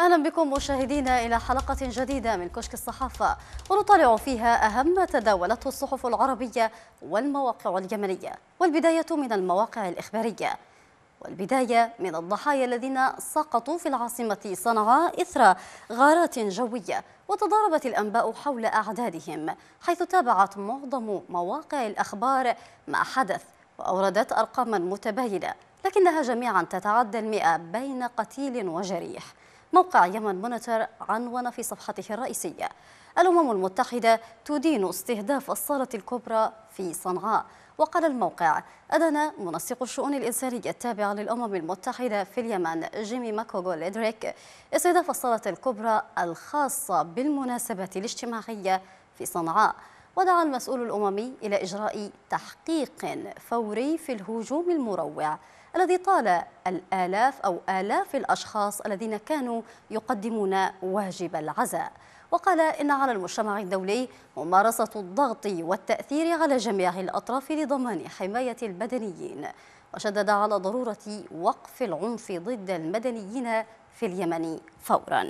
أهلا بكم مشاهدينا إلى حلقة جديدة من كشك الصحافة ونطالع فيها أهم ما تداولته الصحف العربية والمواقع اليمنية والبداية من المواقع الإخبارية والبداية من الضحايا الذين سقطوا في العاصمة صنعاء إثر غارات جوية وتضاربت الأنباء حول أعدادهم حيث تابعت معظم مواقع الأخبار ما حدث وأوردت أرقاما متباينة لكنها جميعا تتعدى المئة بين قتيل وجريح موقع يمن مونيتور عنون في صفحته الرئيسية الأمم المتحدة تدين استهداف الصالة الكبرى في صنعاء وقال الموقع أدنى منسق الشؤون الإنسانية التابعة للأمم المتحدة في اليمن جيمي ماكوغو ليدريك استهداف الصالة الكبرى الخاصة بالمناسبات الاجتماعية في صنعاء ودعا المسؤول الأممي إلى إجراء تحقيق فوري في الهجوم المروع الذي طال الآلاف أو آلاف الأشخاص الذين كانوا يقدمون واجب العزاء وقال إن على المجتمع الدولي ممارسة الضغط والتأثير على جميع الأطراف لضمان حماية المدنيين وشدد على ضرورة وقف العنف ضد المدنيين في اليمن فوراً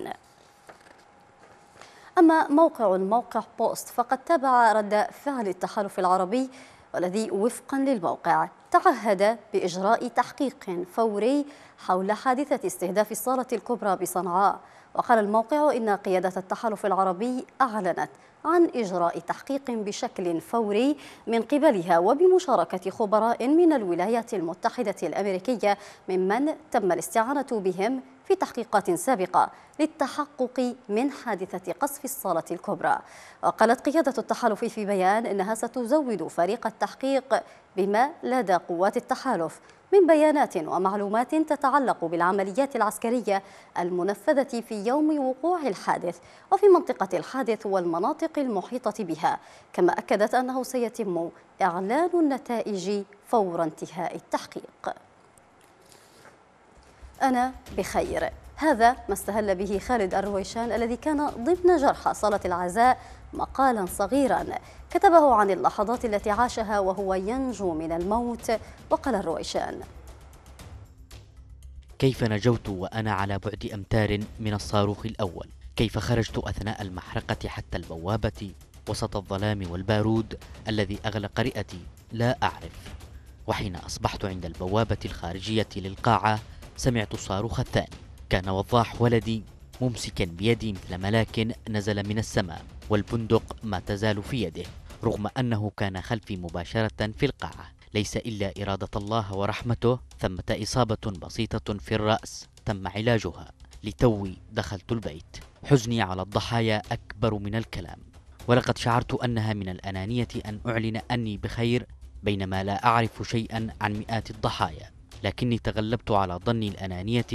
أما موقع الموقع بوست فقد تابع رد فعل التحالف العربي والذي وفقا للموقع تعهد بإجراء تحقيق فوري حول حادثة استهداف الصالة الكبرى بصنعاء وقال الموقع إن قيادة التحالف العربي أعلنت عن إجراء تحقيق بشكل فوري من قبلها وبمشاركة خبراء من الولايات المتحدة الأمريكية ممن تم الاستعانة بهم في تحقيقات سابقة للتحقق من حادثة قصف الصالة الكبرى وقالت قيادة التحالف في بيان إنها ستزود فريق التحقيق بما لدى قوات التحالف من بيانات ومعلومات تتعلق بالعمليات العسكرية المنفذة في يوم وقوع الحادث وفي منطقة الحادث والمناطق المحيطة بها كما أكدت أنه سيتم إعلان النتائج فور انتهاء التحقيق أنا بخير هذا ما استهل به خالد الرويشان الذي كان ضمن جرحى صالة العزاء مقالا صغيرا كتبه عن اللحظات التي عاشها وهو ينجو من الموت وقال الرويشان كيف نجوت وأنا على بعد أمتار من الصاروخ الأول كيف خرجت أثناء المحرقة حتى البوابة وسط الظلام والبارود الذي أغلق رئتي لا أعرف وحين أصبحت عند البوابة الخارجية للقاعة سمعت الصاروخ الثاني كان وضاح ولدي ممسكا بيدي مثل ملاك نزل من السماء والبندق ما تزال في يده رغم أنه كان خلفي مباشرة في القاعة ليس إلا إرادة الله ورحمته ثمة إصابة بسيطة في الرأس تم علاجها لتوي دخلت البيت حزني على الضحايا أكبر من الكلام ولقد شعرت أنها من الأنانية أن أعلن أني بخير بينما لا أعرف شيئا عن مئات الضحايا لكني تغلبت على ظني الأنانية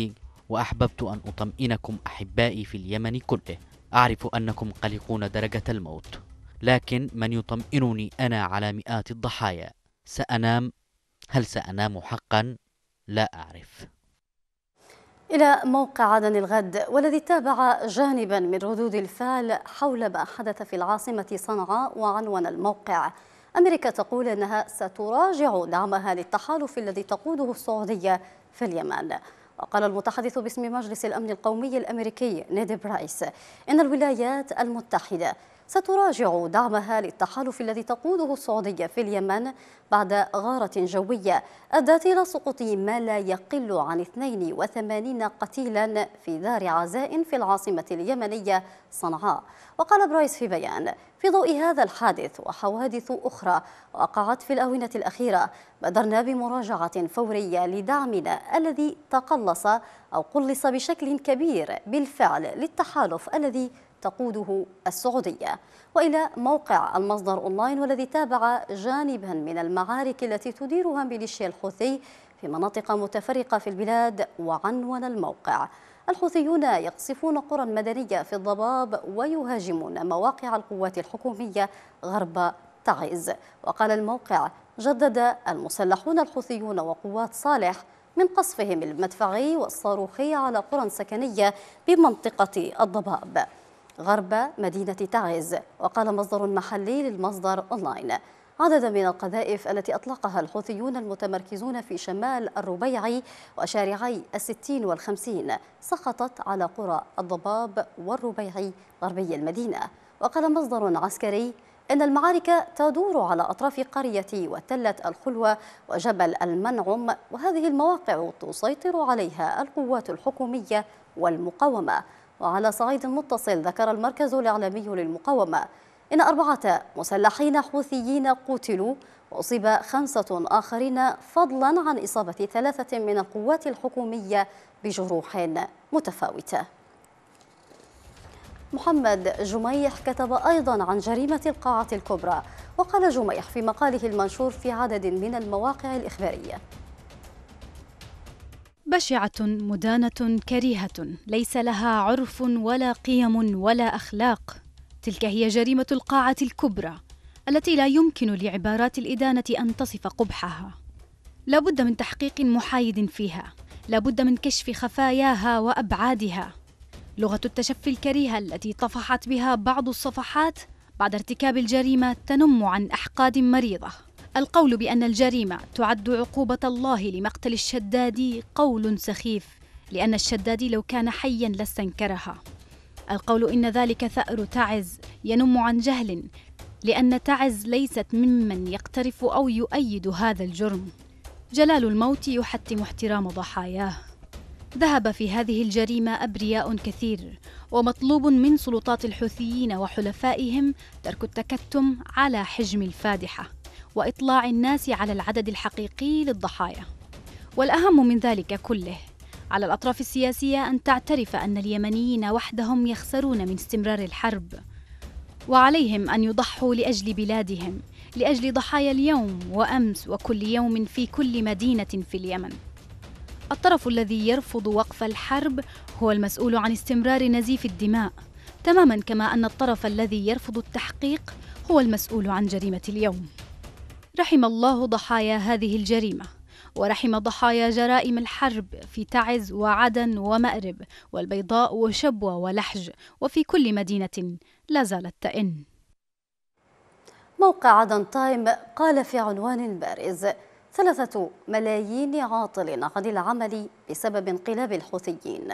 وأحببت أن أطمئنكم أحبائي في اليمن كله أعرف أنكم قلقون درجة الموت لكن من يطمئنني أنا على مئات الضحايا سأنام هل سأنام حقا لا أعرف إلى موقع عدن الغد والذي تابع جانبا من ردود الفعل حول ما حدث في العاصمة صنعاء وعنوان الموقع أمريكا تقول أنها ستراجع دعمها للتحالف الذي تقوده السعودية في اليمن وقال المتحدث باسم مجلس الأمن القومي الأمريكي نيد برايس إن الولايات المتحدة ستراجع دعمها للتحالف الذي تقوده السعودية في اليمن بعد غارة جوية أدت إلى سقوط ما لا يقل عن 82 قتيلا في دار عزاء في العاصمة اليمنية صنعاء وقال برايس في بيان في ضوء هذا الحادث وحوادث أخرى وقعت في الآونة الأخيرة بدرنا بمراجعة فورية لدعمنا الذي تقلص أو قلص بشكل كبير بالفعل للتحالف الذي تقوده السعودية وإلى موقع المصدر أونلاين والذي تابع جانبا من المعارك التي تديرها ميليشيا الحوثي في مناطق متفرقة في البلاد وعنون الموقع الحوثيون يقصفون قرى مدنية في الضباب ويهاجمون مواقع القوات الحكومية غرب تعز وقال الموقع جدد المسلحون الحوثيون وقوات صالح من قصفهم المدفعي والصاروخي على قرى سكنية بمنطقة الضباب غرب مدينة تعز وقال مصدر محلي للمصدر أونلاين عددا من القذائف التي أطلقها الحوثيون المتمركزون في شمال الربيع وشارعي الستين والخمسين سقطت على قرى الضباب والربيع غربي المدينة وقال مصدر عسكري إن المعارك تدور على أطراف قرية وتلة الخلوة وجبل المنعم وهذه المواقع تسيطر عليها القوات الحكومية والمقاومة وعلى صعيد متصل ذكر المركز الإعلامي للمقاومة إن أربعة مسلحين حوثيين قتلوا وأصيب خمسة آخرين فضلا عن إصابة ثلاثة من القوات الحكومية بجروح متفاوتة محمد جميح كتب أيضا عن جريمة القاعة الكبرى وقال جميح في مقاله المنشور في عدد من المواقع الإخبارية بشعة مدانة كريهة ليس لها عرف ولا قيم ولا أخلاق تلك هي جريمة القاعة الكبرى التي لا يمكن لعبارات الإدانة أن تصف قبحها لا بد من تحقيق محايد فيها لا بد من كشف خفاياها وأبعادها لغة التشفي الكريهة التي طفحت بها بعض الصفحات بعد ارتكاب الجريمة تنم عن أحقاد مريضة القول بأن الجريمة تعد عقوبة الله لمقتل الشدادي قول سخيف لأن الشدادي لو كان حيا لاستنكرها القول إن ذلك ثأر تعز ينم عن جهل لأن تعز ليست ممن يقترف أو يؤيد هذا الجرم جلال الموت يحتم احترام ضحاياه ذهب في هذه الجريمة أبرياء كثير ومطلوب من سلطات الحوثيين وحلفائهم ترك التكتم على حجم الفادحة واطلاع الناس على العدد الحقيقي للضحايا والاهم من ذلك كله على الاطراف السياسيه ان تعترف ان اليمنيين وحدهم يخسرون من استمرار الحرب وعليهم ان يضحوا لاجل بلادهم لاجل ضحايا اليوم وامس وكل يوم في كل مدينه في اليمن الطرف الذي يرفض وقف الحرب هو المسؤول عن استمرار نزيف الدماء تماما كما ان الطرف الذي يرفض التحقيق هو المسؤول عن جريمه اليوم رحم الله ضحايا هذه الجريمة ورحم ضحايا جرائم الحرب في تعز وعدن ومأرب والبيضاء وشبوة ولحج وفي كل مدينة لا زالت تئن موقع عدن تايم قال في عنوان بارز ثلاثة ملايين عاطل عن العمل بسبب انقلاب الحوثيين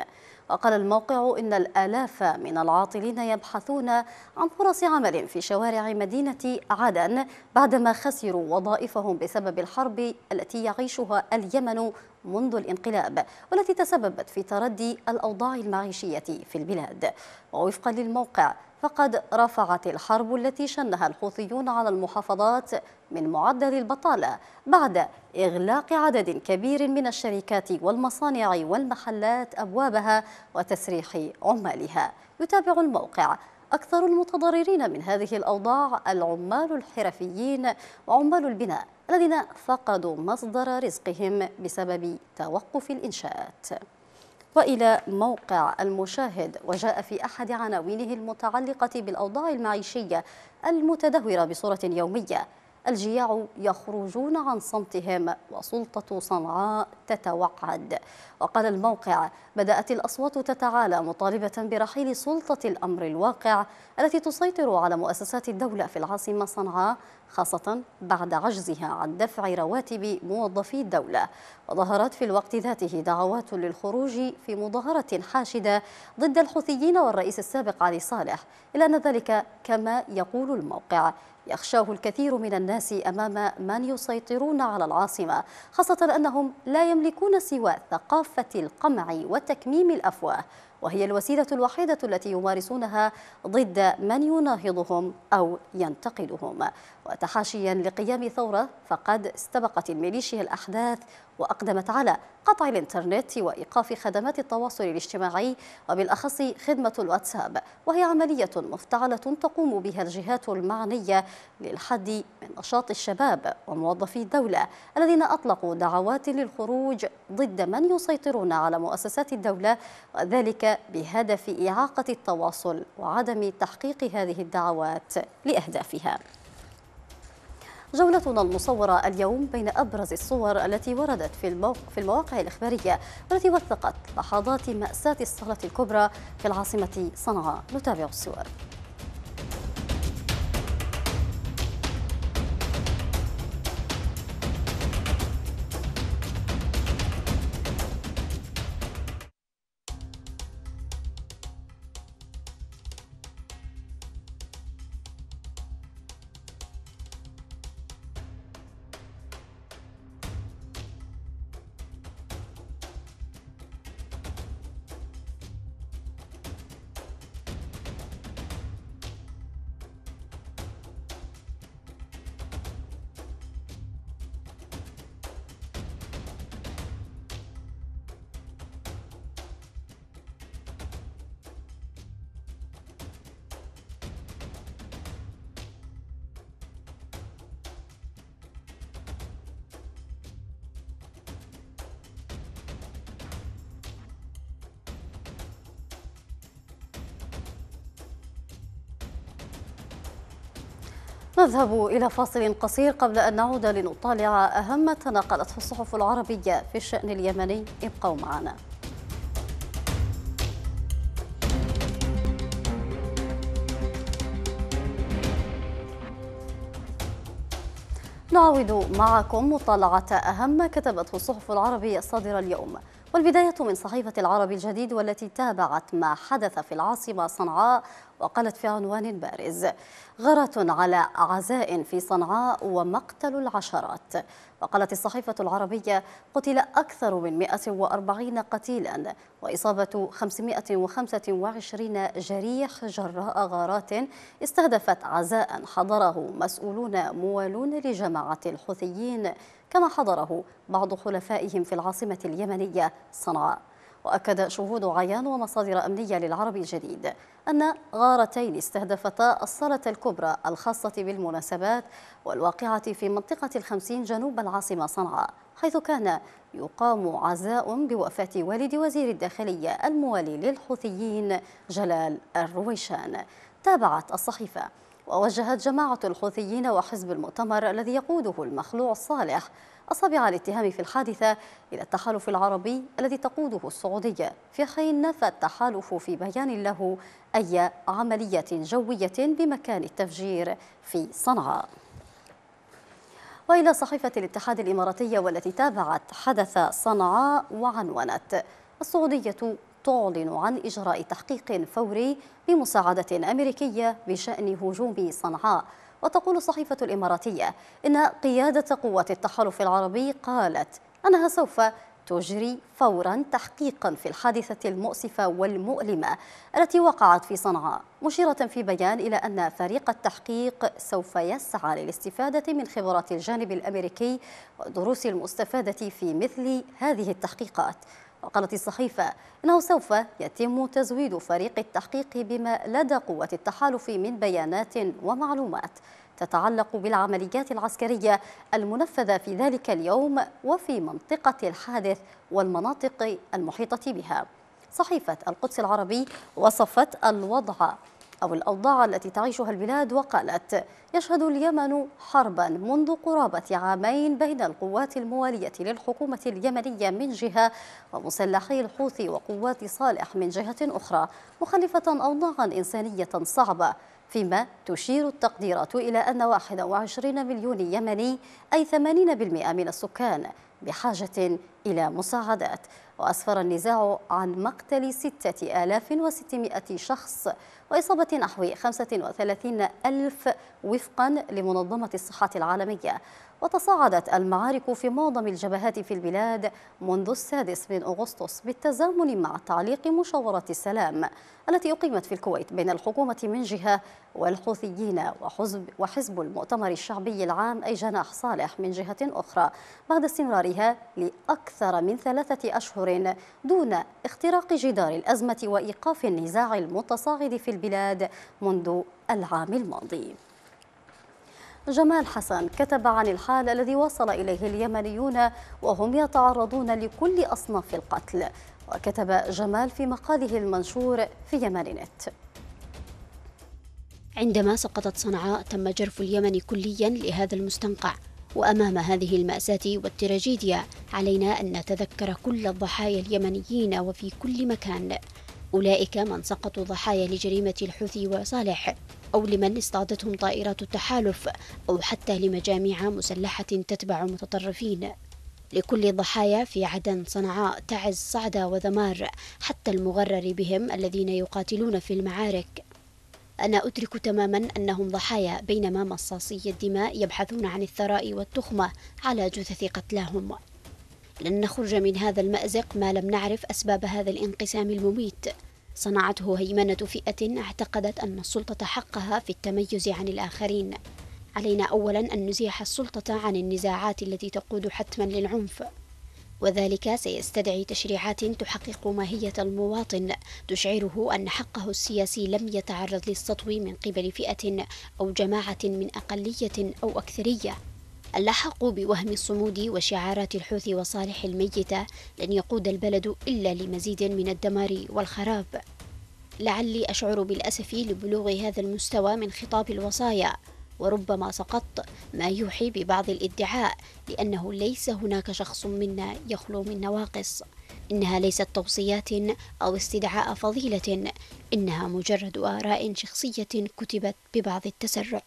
وقال الموقع إن الآلاف من العاطلين يبحثون عن فرص عمل في شوارع مدينة عدن بعدما خسروا وظائفهم بسبب الحرب التي يعيشها اليمن منذ الانقلاب والتي تسببت في تردي الأوضاع المعيشية في البلاد ووفقا للموقع فقد رفعت الحرب التي شنها الحوثيون على المحافظات من معدل البطالة بعد إغلاق عدد كبير من الشركات والمصانع والمحلات أبوابها وتسريح عمالها يتابع الموقع أكثر المتضررين من هذه الأوضاع العمال الحرفيين وعمال البناء الذين فقدوا مصدر رزقهم بسبب توقف الإنشاءات وإلى موقع المشاهد وجاء في أحد عناوينه المتعلقة بالأوضاع المعيشية المتدهورة بصورة يومية الجياع يخرجون عن صمتهم وسلطة صنعاء تتوعد وقال الموقع بدأت الأصوات تتعالى مطالبة برحيل سلطة الأمر الواقع التي تسيطر على مؤسسات الدولة في العاصمة صنعاء خاصة بعد عجزها عن دفع رواتب موظفي الدولة وظهرت في الوقت ذاته دعوات للخروج في مظاهرة حاشدة ضد الحوثيين والرئيس السابق علي صالح إلا أن ذلك كما يقول الموقع يخشاه الكثير من الناس أمام من يسيطرون على العاصمة خاصة أنهم لا يملكون سوى ثقافة القمع وتكميم الأفواه وهي الوسيلة الوحيدة التي يمارسونها ضد من يناهضهم أو ينتقدهم وتحاشيا لقيام ثورة فقد استبقت الميليشيا الأحداث وأقدمت على قطع الإنترنت وإيقاف خدمات التواصل الاجتماعي وبالأخص خدمة الواتساب وهي عملية مفتعلة تقوم بها الجهات المعنية للحد من نشاط الشباب وموظفي الدولة الذين أطلقوا دعوات للخروج ضد من يسيطرون على مؤسسات الدولة وذلك بهدف إعاقة التواصل وعدم تحقيق هذه الدعوات لأهدافها جولتنا المصورة اليوم بين أبرز الصور التي وردت في, في المواقع الإخبارية والتي وثقت لحظات مأساة الصالة الكبرى في العاصمة صنعاء نتابع الصور نذهب إلى فاصل قصير قبل أن نعود لنطالع أهم ما تناقلته الصحف العربية في الشأن اليمني ابقوا معنا نعود معكم مطالعة أهم ما كتبته الصحف العربية الصادرة اليوم والبداية من صحيفة العرب الجديد والتي تابعت ما حدث في العاصمة صنعاء وقالت في عنوان بارز غرة على عزاء في صنعاء ومقتل العشرات وقالت الصحيفة العربية قتل أكثر من 140 قتيلا وإصابة 525 جريح جراء غارات استهدفت عزاء حضره مسؤولون موالون لجماعة الحوثيين كما حضره بعض حلفائهم في العاصمة اليمنية صنعاء وأكد شهود عيان ومصادر أمنية للعرب الجديد أن غارتين استهدفتا الصالة الكبرى الخاصة بالمناسبات والواقعة في منطقة الخمسين جنوب العاصمة صنعاء حيث كان يقام عزاء بوفاة والد وزير الداخلية الموالي للحوثيين جلال الرويشان تابعت الصحيفة ووجهت جماعة الحوثيين وحزب المؤتمر الذي يقوده المخلوع صالح أصابع الاتهام في الحادثة إلى التحالف العربي الذي تقوده السعودية في حين نفى التحالف في بيان له أي عملية جوية بمكان التفجير في صنعاء وإلى صحيفة الاتحاد الإماراتية والتي تابعت حدث صنعاء وعنونت السعودية تعلن عن إجراء تحقيق فوري بمساعدة أمريكية بشأن هجوم صنعاء وتقول الصحيفة الإماراتية إن قيادة قوات التحالف العربي قالت أنها سوف تجري فورا تحقيقا في الحادثة المؤسفة والمؤلمة التي وقعت في صنعاء مشيرة في بيان إلى أن فريق التحقيق سوف يسعى للاستفادة من خبرات الجانب الأمريكي والدروس المستفادة في مثل هذه التحقيقات وقالت الصحيفة إنه سوف يتم تزويد فريق التحقيق بما لدى قوة التحالف من بيانات ومعلومات تتعلق بالعمليات العسكرية المنفذة في ذلك اليوم وفي منطقة الحادث والمناطق المحيطة بها صحيفة القدس العربي وصفت الوضع أو الأوضاع التي تعيشها البلاد وقالت يشهد اليمن حربا منذ قرابة عامين بين القوات الموالية للحكومة اليمنية من جهة ومسلحي الحوثي وقوات صالح من جهة أخرى مخلفة أوضاعا إنسانية صعبة فيما تشير التقديرات إلى أن 21 مليون يمني أي 80% من السكان بحاجة إلى مساعدات وأسفر النزاع عن مقتل 6600 شخص وإصابة نحو 35 ألف وفقا لمنظمة الصحة العالمية وتصاعدت المعارك في معظم الجبهات في البلاد منذ السادس من أغسطس بالتزامن مع تعليق مشاورة السلام التي أقيمت في الكويت بين الحكومة من جهة والحوثيين وحزب, وحزب المؤتمر الشعبي العام أي جناح صالح من جهة أخرى بعد استمرارها لأكثر من ثلاثة أشهر دون اختراق جدار الأزمة وإيقاف النزاع المتصاعد في البلاد منذ العام الماضي جمال حسن كتب عن الحال الذي وصل إليه اليمنيون وهم يتعرضون لكل أصناف القتل وكتب جمال في مقاله المنشور في يمن نت عندما سقطت صنعاء تم جرف اليمن كليا لهذا المستنقع وأمام هذه المأساة والتراجيديا علينا أن نتذكر كل الضحايا اليمنيين وفي كل مكان أولئك من سقطوا ضحايا لجريمة الحوثي وصالح أو لمن اصطادتهم طائرات التحالف أو حتى لمجاميع مسلحة تتبع متطرفين لكل ضحايا في عدن صنعاء تعز صعدة وذمار حتى المغرر بهم الذين يقاتلون في المعارك أنا أدرك تماما أنهم ضحايا بينما مصاصي الدماء يبحثون عن الثراء والتخمة على جثث قتلاهم لن نخرج من هذا المأزق ما لم نعرف أسباب هذا الانقسام المميت صنعته هيمنة فئة اعتقدت أن السلطة حقها في التميز عن الآخرين علينا أولا أن نزيح السلطة عن النزاعات التي تقود حتما للعنف وذلك سيستدعي تشريعات تحقق ماهية المواطن تشعره أن حقه السياسي لم يتعرض للسطو من قبل فئة أو جماعة من أقلية أو أكثرية اللحقوا بوهم الصمود وشعارات الحوثي وصالح الميتة لن يقود البلد إلا لمزيد من الدمار والخراب لعلي أشعر بالأسف لبلوغ هذا المستوى من خطاب الوصايا وربما سقط ما يوحي ببعض الادعاء لأنه ليس هناك شخص منا يخلو من نواقص إنها ليست توصيات أو استدعاء فضيلة إنها مجرد آراء شخصية كتبت ببعض التسرع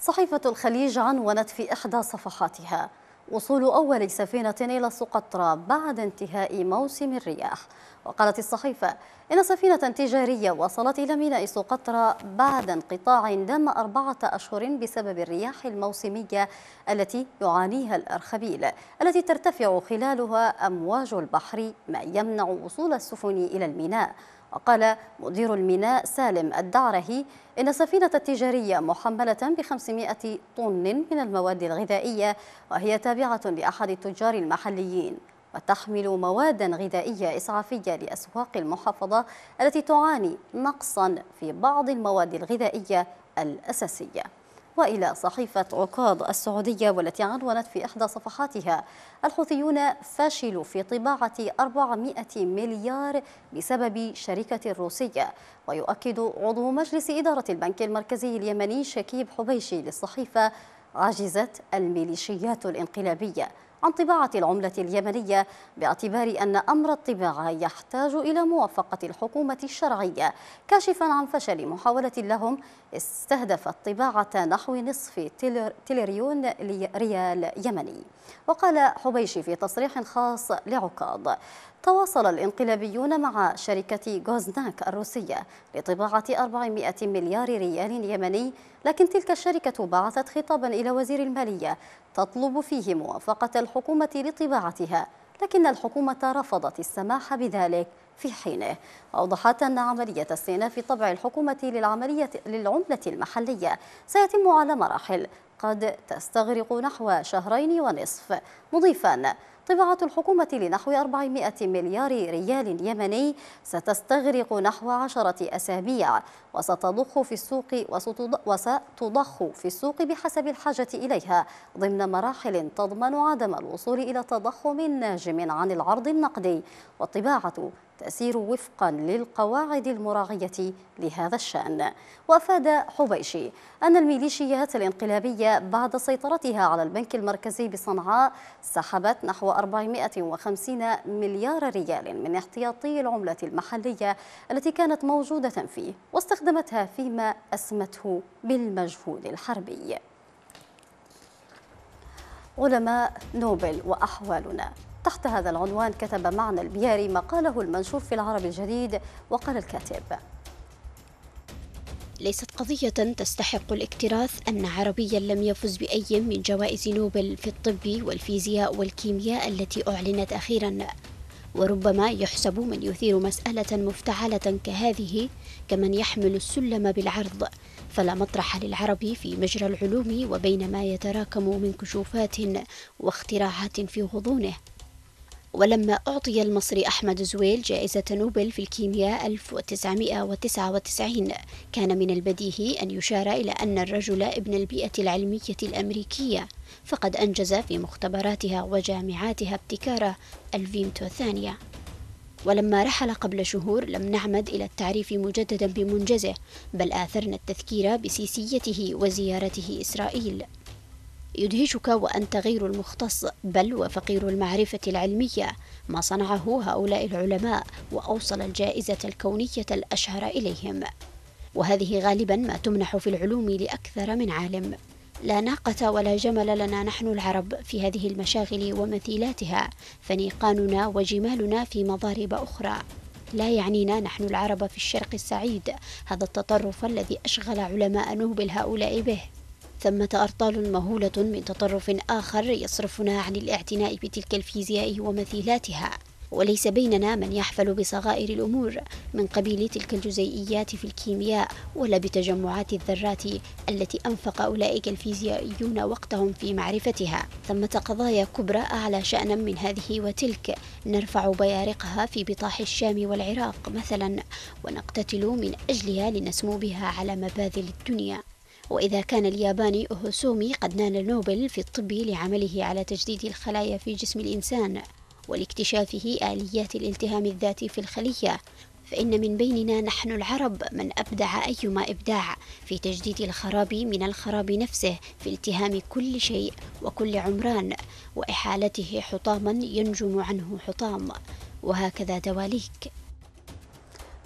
صحيفة الخليج عنونت في إحدى صفحاتها وصول أول سفينة إلى سقطرى بعد انتهاء موسم الرياح وقالت الصحيفة إن سفينة تجارية وصلت إلى ميناء سقطرى بعد انقطاع دام أربعة أشهر بسبب الرياح الموسمية التي يعانيها الأرخبيل التي ترتفع خلالها أمواج البحر ما يمنع وصول السفن إلى الميناء وقال مدير الميناء سالم الدعرهي إن السفينة التجارية محملة ب 500 طن من المواد الغذائية وهي تابعة لأحد التجار المحليين وتحمل موادا غذائية إسعافية لأسواق المحافظة التي تعاني نقصا في بعض المواد الغذائية الأساسية وإلى صحيفة عكاظ السعودية والتي عنونت في إحدى صفحاتها الحوثيون فشلوا في طباعة 400 مليار بسبب شركة روسية ويؤكد عضو مجلس إدارة البنك المركزي اليمني شكيب حبيشي للصحيفة عجزت الميليشيات الانقلابية عن طباعة العملة اليمنية باعتبار أن أمر الطباعة يحتاج إلى موافقة الحكومة الشرعية كاشفا عن فشل محاولة لهم استهدفت طباعة نحو نصف تليريون ريال يمني وقال حبيشي في تصريح خاص لعكاظ تواصل الانقلابيون مع شركة غوزناك الروسية لطباعة 400 مليار ريال يمني لكن تلك الشركة بعثت خطابا إلى وزير المالية تطلب فيه موافقة الحكومة لطباعتها لكن الحكومة رفضت السماح بذلك في حينه أوضحت أن عملية استئناف طبع الحكومة للعملية للعملة المحلية سيتم على مراحل قد تستغرق نحو شهرين ونصف مضيفا طباعة الحكومة لنحو 400 مليار ريال يمني ستستغرق نحو عشرة أسابيع وستضخ في السوق وستضخ في السوق بحسب الحاجة إليها ضمن مراحل تضمن عدم الوصول إلى تضخم ناجم عن العرض النقدي والطباعة تسير وفقا للقواعد المراعية لهذا الشأن وأفاد حبيشي أن الميليشيات الانقلابية بعد سيطرتها على البنك المركزي بصنعاء سحبت نحو 450 مليار ريال من احتياطي العملة المحلية التي كانت موجودة فيه واستخدمتها فيما أسمته بالمجهود الحربي علماء نوبل وأحوالنا تحت هذا العنوان كتب معنى البياري مقاله المنشور في العرب الجديد وقال الكاتب ليست قضية تستحق الاكتراث أن عربيا لم يفز بأي من جوائز نوبل في الطب والفيزياء والكيمياء التي أعلنت أخيرا وربما يحسب من يثير مسألة مفتعلة كهذه كمن يحمل السلم بالعرض فلا مطرح للعرب في مجرى العلوم وبين ما يتراكم من كشوفات واختراعات في غضونه ولما أعطي المصري أحمد زويل جائزة نوبل في الكيمياء 1999 كان من البديهي أن يشار إلى أن الرجل ابن البيئة العلمية الأمريكية فقد أنجز في مختبراتها وجامعاتها ابتكاره الفيمتو الثانية ولما رحل قبل شهور لم نعمد إلى التعريف مجددا بمنجزه بل آثرنا التذكير بسيسيته وزيارته إسرائيل يدهشك وأنت غير المختص بل وفقير المعرفة العلمية ما صنعه هؤلاء العلماء وأوصل الجائزة الكونية الأشهر إليهم وهذه غالبا ما تمنح في العلوم لأكثر من عالم لا ناقة ولا جمل لنا نحن العرب في هذه المشاغل ومثيلاتها فنيقاننا وجمالنا في مضارب أخرى لا يعنينا نحن العرب في الشرق السعيد هذا التطرف الذي أشغل علماء نوبل هؤلاء به ثمة أرطال مهولة من تطرف آخر يصرفنا عن الاعتناء بتلك الفيزياء ومثيلاتها وليس بيننا من يحفل بصغائر الأمور من قبيل تلك الجزيئيات في الكيمياء ولا بتجمعات الذرات التي أنفق أولئك الفيزيائيون وقتهم في معرفتها ثمة قضايا كبرى أعلى شأنا من هذه وتلك نرفع بيارقها في بطاح الشام والعراق مثلا ونقتتل من أجلها لنسمو بها على مباذل الدنيا وإذا كان الياباني أوهوسومي قد نال نوبل في الطب لعمله على تجديد الخلايا في جسم الإنسان ولاكتشافه آليات الالتهام الذاتي في الخلية فإن من بيننا نحن العرب من أبدع أيما إبداع في تجديد الخراب من الخراب نفسه في التهام كل شيء وكل عمران وإحالته حطاما ينجم عنه حطام وهكذا دواليك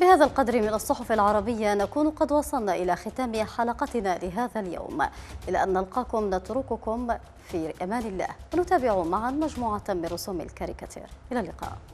بهذا القدر من الصحف العربية نكون قد وصلنا إلى ختام حلقتنا لهذا اليوم إلى أن نلقاكم نترككم في أمان الله ونتابع معا مجموعة من رسوم الكاريكاتير إلى اللقاء